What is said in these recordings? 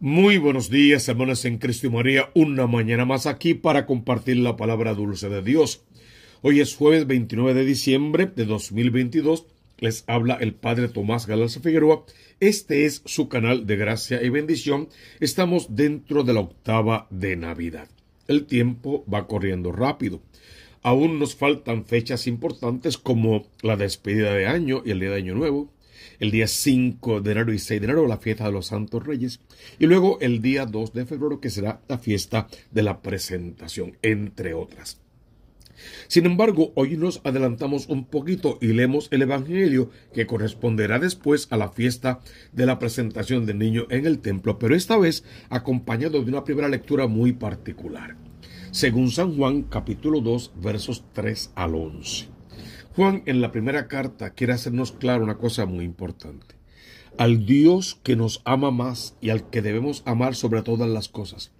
Muy buenos días, hermanos en Cristo y María, una mañana más aquí para compartir la palabra dulce de Dios. Hoy es jueves 29 de diciembre de 2022. Les habla el Padre Tomás Galarza Figueroa. Este es su canal de gracia y bendición. Estamos dentro de la octava de Navidad. El tiempo va corriendo rápido. Aún nos faltan fechas importantes como la despedida de año y el día de año nuevo, el día 5 de enero y 6 de enero, la fiesta de los Santos Reyes, y luego el día 2 de febrero, que será la fiesta de la presentación, entre otras. Sin embargo, hoy nos adelantamos un poquito y leemos el Evangelio que corresponderá después a la fiesta de la presentación del niño en el templo, pero esta vez acompañado de una primera lectura muy particular, según San Juan capítulo 2 versos 3 al 11. Juan en la primera carta quiere hacernos claro una cosa muy importante. Al Dios que nos ama más y al que debemos amar sobre todas las cosas.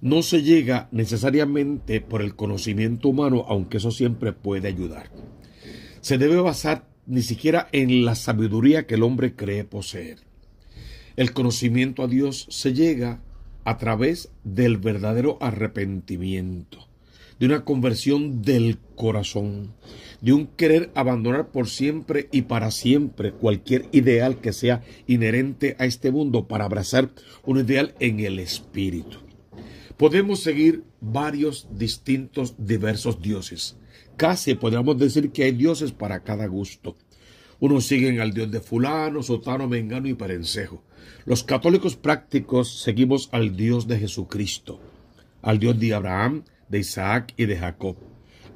No se llega necesariamente por el conocimiento humano, aunque eso siempre puede ayudar. Se debe basar ni siquiera en la sabiduría que el hombre cree poseer. El conocimiento a Dios se llega a través del verdadero arrepentimiento de una conversión del corazón, de un querer abandonar por siempre y para siempre cualquier ideal que sea inherente a este mundo para abrazar un ideal en el espíritu. Podemos seguir varios distintos, diversos dioses. Casi podríamos decir que hay dioses para cada gusto. Unos siguen al dios de fulano, sotano, mengano y parencejo. Los católicos prácticos seguimos al dios de Jesucristo, al dios de Abraham, de Isaac y de Jacob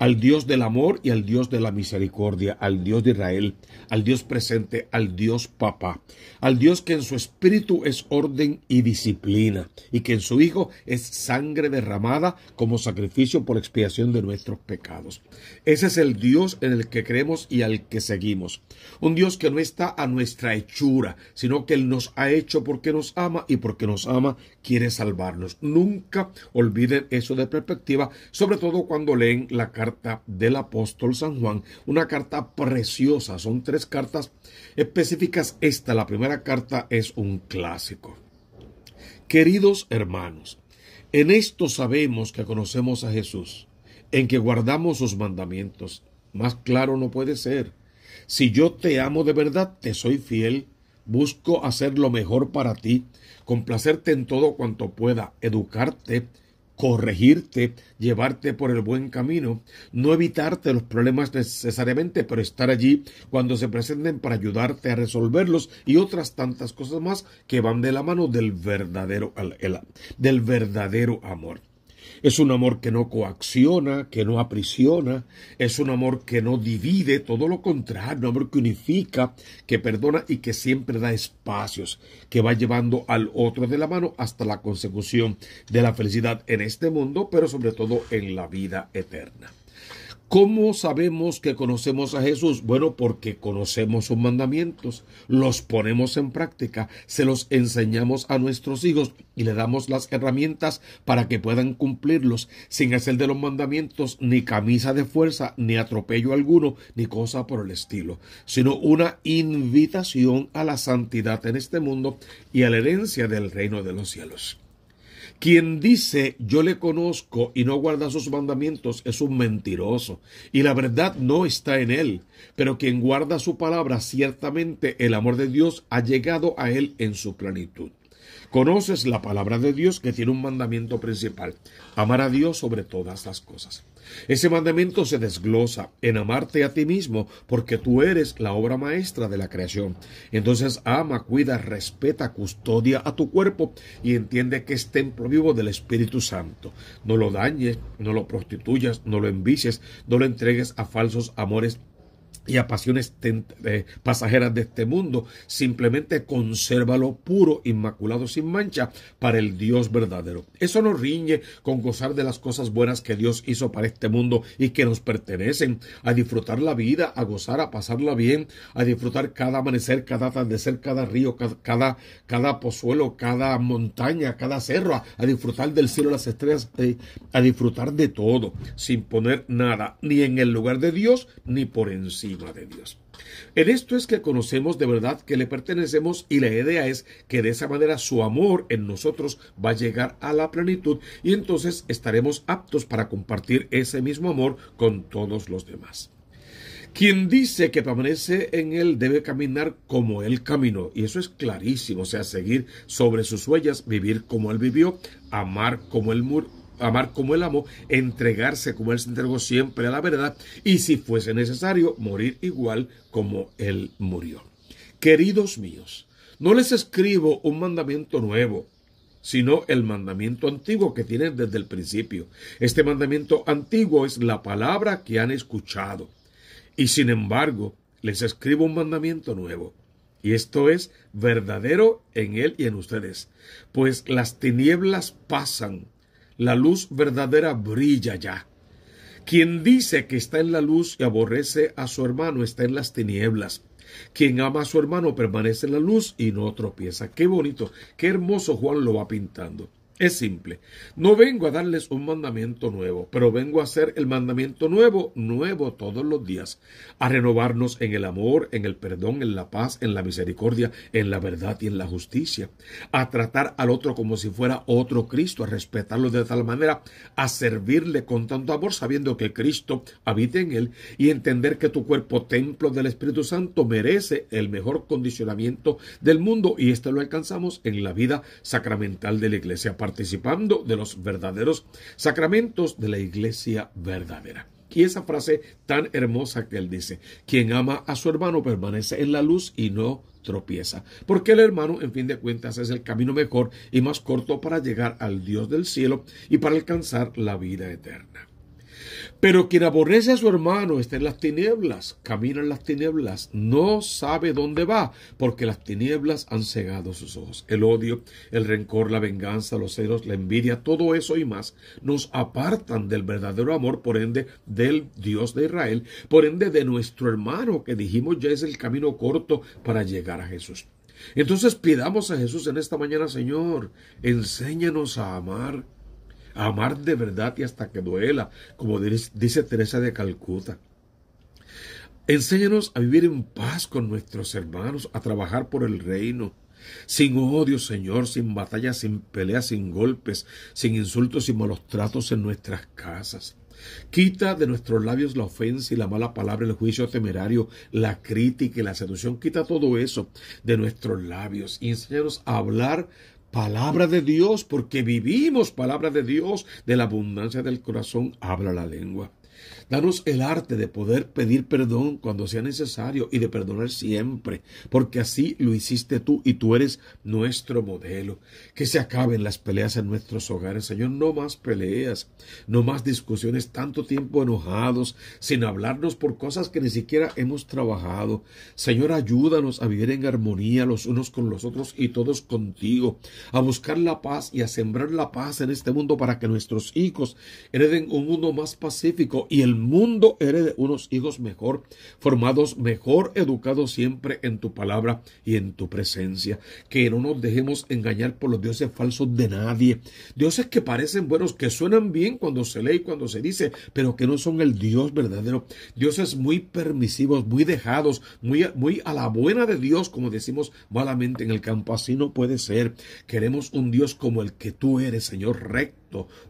al Dios del amor y al Dios de la misericordia, al Dios de Israel, al Dios presente, al Dios papá, al Dios que en su espíritu es orden y disciplina, y que en su Hijo es sangre derramada como sacrificio por expiación de nuestros pecados. Ese es el Dios en el que creemos y al que seguimos. Un Dios que no está a nuestra hechura, sino que Él nos ha hecho porque nos ama y porque nos ama quiere salvarnos. Nunca olviden eso de perspectiva, sobre todo cuando leen la carta del apóstol San Juan, una carta preciosa, son tres cartas específicas. Esta, la primera carta, es un clásico. Queridos hermanos, en esto sabemos que conocemos a Jesús, en que guardamos sus mandamientos. Más claro no puede ser. Si yo te amo de verdad, te soy fiel, busco hacer lo mejor para ti, complacerte en todo cuanto pueda, educarte, corregirte, llevarte por el buen camino, no evitarte los problemas necesariamente, pero estar allí cuando se presenten para ayudarte a resolverlos y otras tantas cosas más que van de la mano del verdadero, del verdadero amor. Es un amor que no coacciona, que no aprisiona, es un amor que no divide, todo lo contrario, un amor que unifica, que perdona y que siempre da espacios, que va llevando al otro de la mano hasta la consecución de la felicidad en este mundo, pero sobre todo en la vida eterna. ¿Cómo sabemos que conocemos a Jesús? Bueno, porque conocemos sus mandamientos, los ponemos en práctica, se los enseñamos a nuestros hijos y le damos las herramientas para que puedan cumplirlos sin hacer de los mandamientos ni camisa de fuerza, ni atropello alguno, ni cosa por el estilo, sino una invitación a la santidad en este mundo y a la herencia del reino de los cielos. Quien dice yo le conozco y no guarda sus mandamientos es un mentiroso, y la verdad no está en él. Pero quien guarda su palabra, ciertamente el amor de Dios ha llegado a él en su plenitud. Conoces la palabra de Dios que tiene un mandamiento principal, amar a Dios sobre todas las cosas. Ese mandamiento se desglosa en amarte a ti mismo, porque tú eres la obra maestra de la creación. Entonces ama, cuida, respeta, custodia a tu cuerpo y entiende que es templo vivo del Espíritu Santo. No lo dañes, no lo prostituyas, no lo envices, no lo entregues a falsos amores y a pasiones eh, pasajeras de este mundo. Simplemente consérvalo puro, inmaculado, sin mancha, para el Dios verdadero. Eso no riñe con gozar de las cosas buenas que Dios hizo para este mundo y que nos pertenecen, a disfrutar la vida, a gozar, a pasarla bien, a disfrutar cada amanecer, cada atardecer, cada río, cada, cada, cada pozuelo, cada montaña, cada cerro, a, disfrutar del cielo, las estrellas, eh, a disfrutar de todo, sin poner nada, ni en el lugar de Dios, ni por encima de Dios. En esto es que conocemos de verdad que le pertenecemos y la idea es que de esa manera su amor en nosotros va a llegar a la plenitud y entonces estaremos aptos para compartir ese mismo amor con todos los demás. Quien dice que permanece en Él debe caminar como Él caminó. Y eso es clarísimo, o sea, seguir sobre sus huellas, vivir como Él vivió, amar como Él murió amar como Él amó, entregarse como Él se entregó siempre a la verdad y si fuese necesario, morir igual como Él murió. Queridos míos, no les escribo un mandamiento nuevo, sino el mandamiento antiguo que tienen desde el principio. Este mandamiento antiguo es la palabra que han escuchado. Y sin embargo, les escribo un mandamiento nuevo. Y esto es verdadero en él y en ustedes. Pues las tinieblas pasan la luz verdadera brilla ya. Quien dice que está en la luz y aborrece a su hermano está en las tinieblas. Quien ama a su hermano permanece en la luz y no tropieza. Qué bonito, qué hermoso Juan lo va pintando. Es simple. No vengo a darles un mandamiento nuevo, pero vengo a hacer el mandamiento nuevo, nuevo todos los días, a renovarnos en el amor, en el perdón, en la paz, en la misericordia, en la verdad y en la justicia, a tratar al otro como si fuera otro Cristo, a respetarlo de tal manera, a servirle con tanto amor, sabiendo que Cristo habita en él y entender que tu cuerpo, templo del Espíritu Santo, merece el mejor condicionamiento del mundo y esto lo alcanzamos en la vida sacramental de la iglesia participando de los verdaderos sacramentos de la iglesia verdadera. Y esa frase tan hermosa que él dice, quien ama a su hermano permanece en la luz y no tropieza, porque el hermano, en fin de cuentas, es el camino mejor y más corto para llegar al Dios del cielo y para alcanzar la vida eterna. Pero quien aborrece a su hermano está en las tinieblas, camina en las tinieblas, no sabe dónde va, porque las tinieblas han cegado sus ojos. El odio, el rencor, la venganza, los celos, la envidia, todo eso y más nos apartan del verdadero amor, por ende, del Dios de Israel, por ende, de nuestro hermano, que dijimos ya es el camino corto para llegar a Jesús. Entonces pidamos a Jesús en esta mañana, Señor, enséñanos a amar amar de verdad y hasta que duela, como dice Teresa de Calcuta. Enséñanos a vivir en paz con nuestros hermanos, a trabajar por el reino, sin odio, Señor, sin batallas, sin peleas, sin golpes, sin insultos y malos tratos en nuestras casas. Quita de nuestros labios la ofensa y la mala palabra, el juicio temerario, la crítica y la seducción. Quita todo eso de nuestros labios y enséñanos a hablar palabra de Dios, porque vivimos palabra de Dios, de la abundancia del corazón habla la lengua. Danos el arte de poder pedir perdón cuando sea necesario y de perdonar siempre, porque así lo hiciste tú y tú eres nuestro modelo. Que se acaben las peleas en nuestros hogares, Señor, no más peleas, no más discusiones, tanto tiempo enojados, sin hablarnos por cosas que ni siquiera hemos trabajado. Señor, ayúdanos a vivir en armonía los unos con los otros y todos contigo, a buscar la paz y a sembrar la paz en este mundo para que nuestros hijos hereden un mundo más pacífico y el mundo herede unos hijos mejor formados, mejor educados siempre en tu palabra y en tu presencia. Que no nos dejemos engañar por los dioses falsos de nadie. Dioses que parecen buenos, que suenan bien cuando se lee y cuando se dice, pero que no son el Dios verdadero. Dioses muy permisivos, muy dejados, muy, muy a la buena de Dios, como decimos malamente en el campo. Así no puede ser. Queremos un Dios como el que tú eres, Señor, recto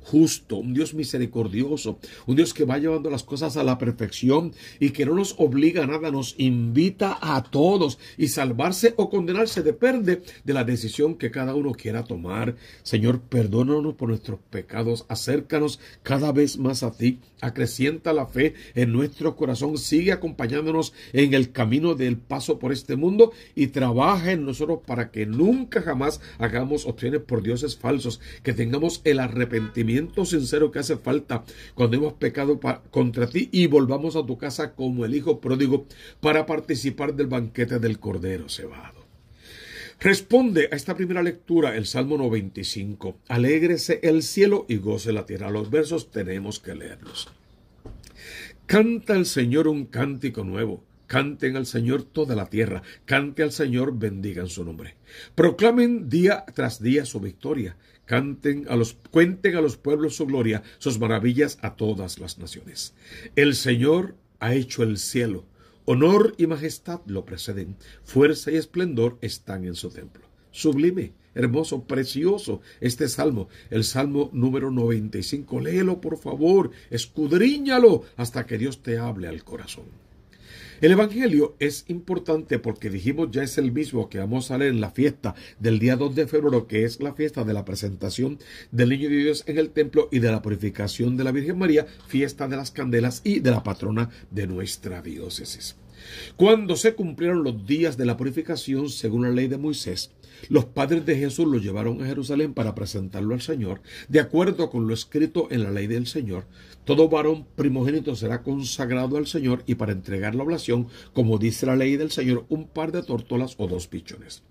justo, un Dios misericordioso, un Dios que va llevando las cosas a la perfección y que no nos obliga a nada, nos invita a todos y salvarse o condenarse depende de la decisión que cada uno quiera tomar. Señor, perdónanos por nuestros pecados, acércanos cada vez más a ti, acrecienta la fe en nuestro corazón, sigue acompañándonos en el camino del paso por este mundo y trabaja en nosotros para que nunca jamás hagamos opciones por dioses falsos, que tengamos el arrepentimiento arrepentimiento sincero que hace falta cuando hemos pecado contra ti y volvamos a tu casa como el Hijo pródigo para participar del banquete del Cordero cebado. Responde a esta primera lectura el Salmo 95. Alégrese el cielo y goce la tierra. Los versos tenemos que leerlos. Canta al Señor un cántico nuevo. Canten al Señor toda la tierra. Cante al Señor, bendigan su nombre. Proclamen día tras día su victoria. Canten a los, cuenten a los pueblos su gloria, sus maravillas a todas las naciones. El Señor ha hecho el cielo. Honor y majestad lo preceden. Fuerza y esplendor están en su templo. Sublime, hermoso, precioso este salmo, el salmo número 95. Léelo, por favor, escudriñalo hasta que Dios te hable al corazón. El Evangelio es importante porque dijimos ya es el mismo que vamos a leer en la fiesta del día 2 de febrero, que es la fiesta de la presentación del Niño de Dios en el templo y de la purificación de la Virgen María, fiesta de las candelas y de la patrona de nuestra diócesis. Cuando se cumplieron los días de la purificación según la ley de Moisés, los padres de Jesús lo llevaron a Jerusalén para presentarlo al Señor, de acuerdo con lo escrito en la ley del Señor, todo varón primogénito será consagrado al Señor y para entregar la oblación, como dice la ley del Señor, un par de tórtolas o dos pichones.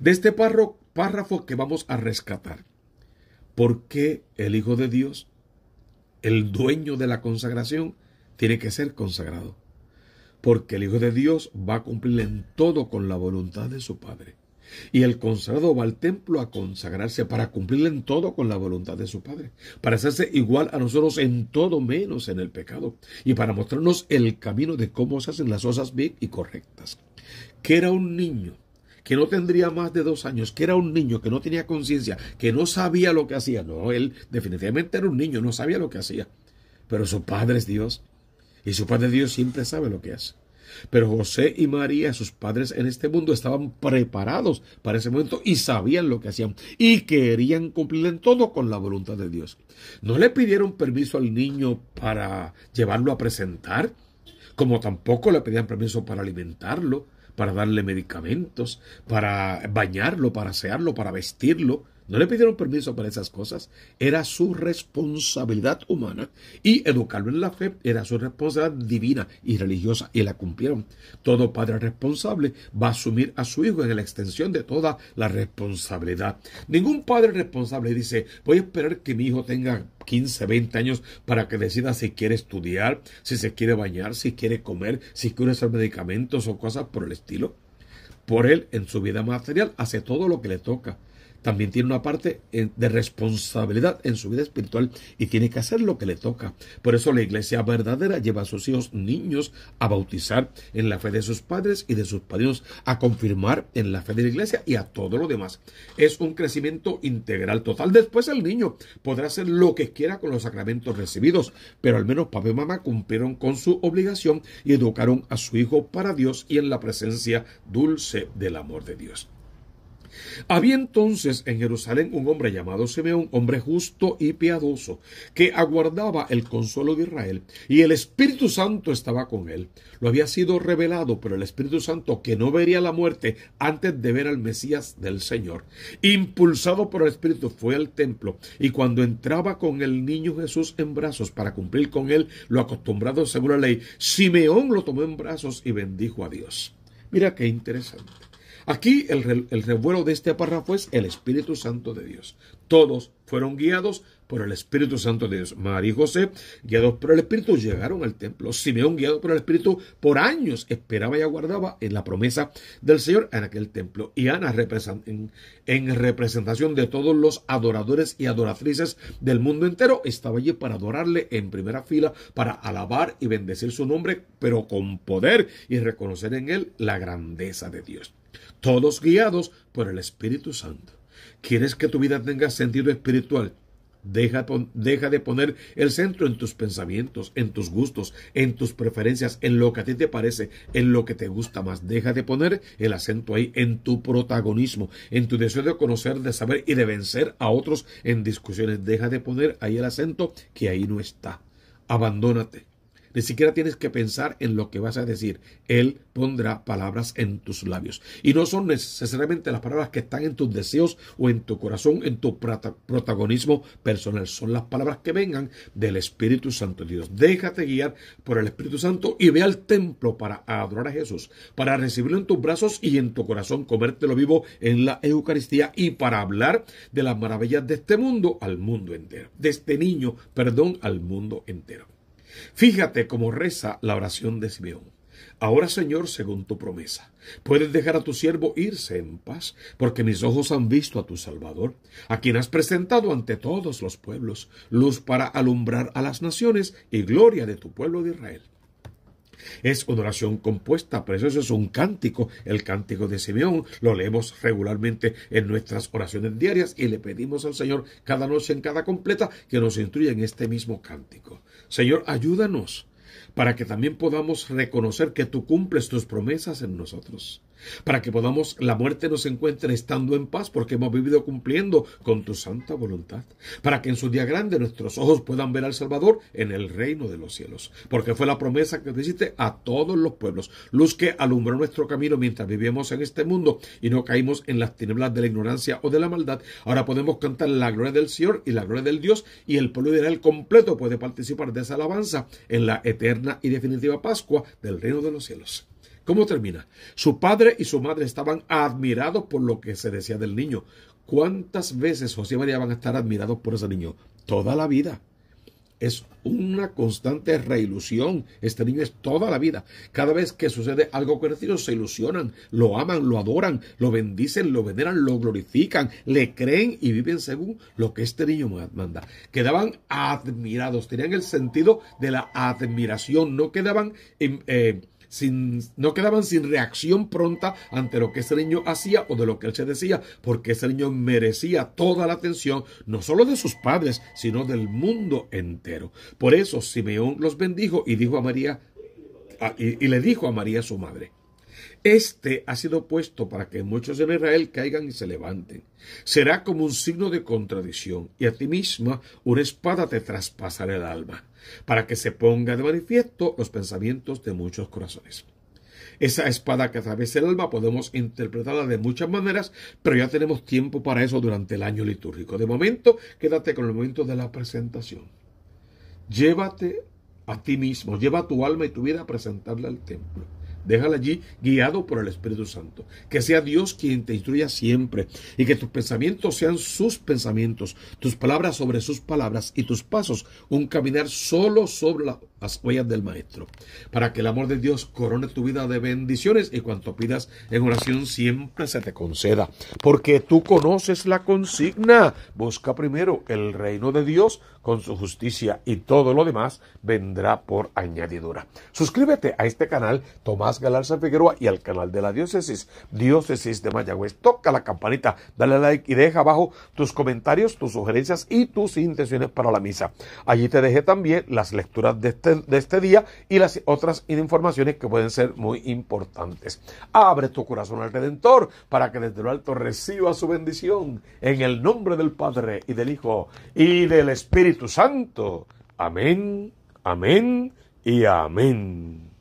De este párrafo que vamos a rescatar, ¿por qué el Hijo de Dios, el dueño de la consagración, tiene que ser consagrado? Porque el Hijo de Dios va a cumplir en todo con la voluntad de su Padre. Y el consagrado va al templo a consagrarse para cumplirle en todo con la voluntad de su Padre, para hacerse igual a nosotros en todo menos en el pecado, y para mostrarnos el camino de cómo se hacen las cosas bien y correctas. Que era un niño que no tendría más de dos años, que era un niño, que no tenía conciencia, que no sabía lo que hacía. No, él definitivamente era un niño, no sabía lo que hacía. Pero su padre es Dios. Y su padre Dios siempre sabe lo que hace. Pero José y María, sus padres en este mundo, estaban preparados para ese momento y sabían lo que hacían y querían cumplir en todo con la voluntad de Dios. No le pidieron permiso al niño para llevarlo a presentar, como tampoco le pedían permiso para alimentarlo, para darle medicamentos, para bañarlo, para asearlo, para vestirlo. No le pidieron permiso para esas cosas. Era su responsabilidad humana. Y educarlo en la fe era su responsabilidad divina y religiosa. Y la cumplieron. Todo padre responsable va a asumir a su hijo en la extensión de toda la responsabilidad. Ningún padre responsable dice, voy a esperar que mi hijo tenga 15, 20 años para que decida si quiere estudiar, si se quiere bañar, si quiere comer, si quiere hacer medicamentos o cosas por el estilo. Por él, en su vida material, hace todo lo que le toca también tiene una parte eh, de responsabilidad en su vida espiritual y tiene que hacer lo que le toca. Por eso la iglesia verdadera lleva a sus hijos niños a bautizar en la fe de sus padres y de sus padrinos, a confirmar en la fe de la iglesia y a todo lo demás. Es un crecimiento integral total. Después el niño podrá hacer lo que quiera con los sacramentos recibidos, pero al menos papá y mamá cumplieron con su obligación y educaron a su hijo para Dios y en la presencia dulce del amor de Dios. Había entonces en Jerusalén un hombre llamado Simeón, hombre justo y piadoso, que aguardaba el consuelo de Israel, y el Espíritu Santo estaba con él. Lo había sido revelado por el Espíritu Santo que no vería la muerte antes de ver al Mesías del Señor. Impulsado por el Espíritu fue al templo, y cuando entraba con el niño Jesús en brazos para cumplir con él lo acostumbrado según la ley, Simeón lo tomó en brazos y bendijo a Dios. Mira qué interesante. Aquí el, revuelo de este párrafo es el Espíritu Santo de Dios. Todos fueron guiados por el Espíritu Santo de Dios. María y José, guiados por el Espíritu, llegaron al templo. Simeón, guiado por el Espíritu, por años esperaba y aguardaba en la promesa del Señor en aquel templo. Y Ana, en representación de todos los adoradores y adoratrices del mundo entero, estaba allí para adorarle en primera fila, para alabar y bendecir su nombre, pero con poder y reconocer en él la grandeza de Dios todos guiados por el Espíritu Santo. ¿Quieres que tu vida tenga sentido espiritual? Deja, de poner el centro en tus pensamientos, en tus gustos, en tus preferencias, en lo que a ti te parece, en lo que te gusta más. Deja de poner el acento ahí, en tu protagonismo, en tu deseo de conocer, de saber y de vencer a otros en discusiones. Deja de poner ahí el acento que ahí no está. Abandónate ni siquiera tienes que pensar en lo que vas a decir. Él pondrá palabras en tus labios. Y no son necesariamente las palabras que están en tus deseos o en tu corazón, en tu protagonismo personal. Son las palabras que vengan del Espíritu Santo de Dios. Déjate guiar por el Espíritu Santo y ve al templo para adorar a Jesús, para recibirlo en tus brazos y en tu corazón, comértelo vivo en la Eucaristía y para hablar de las maravillas de este mundo al mundo entero. De este niño, perdón, al mundo entero. Fíjate cómo reza la oración de Simeón. Ahora, Señor, según tu promesa, puedes dejar a tu siervo irse en paz, porque mis ojos han visto a tu Salvador, a quien has presentado ante todos los pueblos, luz para alumbrar a las naciones y gloria de tu pueblo de Israel. Es una oración compuesta, por es un cántico, el cántico de Simeón. Lo leemos regularmente en nuestras oraciones diarias y le pedimos al Señor cada noche en cada completa que nos instruya en este mismo cántico. Señor, ayúdanos para que también podamos reconocer que tú cumples tus promesas en nosotros para que podamos la muerte nos encuentre estando en paz porque hemos vivido cumpliendo con tu santa voluntad, para que en su día grande nuestros ojos puedan ver al Salvador en el reino de los cielos, porque fue la promesa que hiciste a todos los pueblos, luz que alumbró nuestro camino mientras vivíamos en este mundo y no caímos en las tinieblas de la ignorancia o de la maldad, ahora podemos cantar la gloria del Señor y la gloria del Dios y el pueblo ideal completo puede participar de esa alabanza en la eterna y definitiva Pascua del reino de los cielos. ¿Cómo termina? Su padre y su madre estaban admirados por lo que se decía del niño. ¿Cuántas veces José María van a estar admirados por ese niño? Toda la vida. Es una constante reilusión. Este niño es toda la vida. Cada vez que sucede algo con se ilusionan, lo aman, lo adoran, lo bendicen, lo veneran, lo glorifican, le creen y viven según lo que este niño manda. Quedaban admirados, tenían el sentido de la admiración, no quedaban... Em, eh, no quedaban sin reacción pronta ante lo que ese niño hacía o de lo que él se decía, porque ese niño merecía toda la atención, no solo de sus padres, sino del mundo entero. Por eso Simeón los bendijo y dijo a María, y le dijo a María su madre, este ha sido puesto para que muchos en Israel caigan y se levanten. Será como un signo de contradicción, y a ti misma una espada te traspasará el alma, para que se ponga de manifiesto los pensamientos de muchos corazones. Esa espada que atraviesa el alma podemos interpretarla de muchas maneras, pero ya tenemos tiempo para eso durante el año litúrgico. De momento, quédate con el momento de la presentación. Llévate a ti mismo, lleva tu alma y tu vida a presentarla al templo. Déjala allí guiado por el Espíritu Santo. Que sea Dios quien te instruya siempre y que tus pensamientos sean sus pensamientos, tus palabras sobre sus palabras y tus pasos un caminar solo sobre la las huellas del Maestro, para que el amor de Dios corone tu vida de bendiciones y cuanto pidas en oración siempre se te conceda, porque tú conoces la consigna. Busca primero el reino de Dios con su justicia y todo lo demás vendrá por añadidura. Suscríbete a este canal Tomás Galarza Figueroa y al canal de la diócesis, diócesis de Mayagüez. Toca la campanita, dale like y deja abajo tus comentarios, tus sugerencias y tus intenciones para la misa. Allí te dejé también las lecturas de este de este día y las otras informaciones que pueden ser muy importantes. Abre tu corazón al Redentor para que desde lo alto reciba su bendición en el nombre del Padre y del Hijo y del Espíritu Santo. Amén, amén y amén.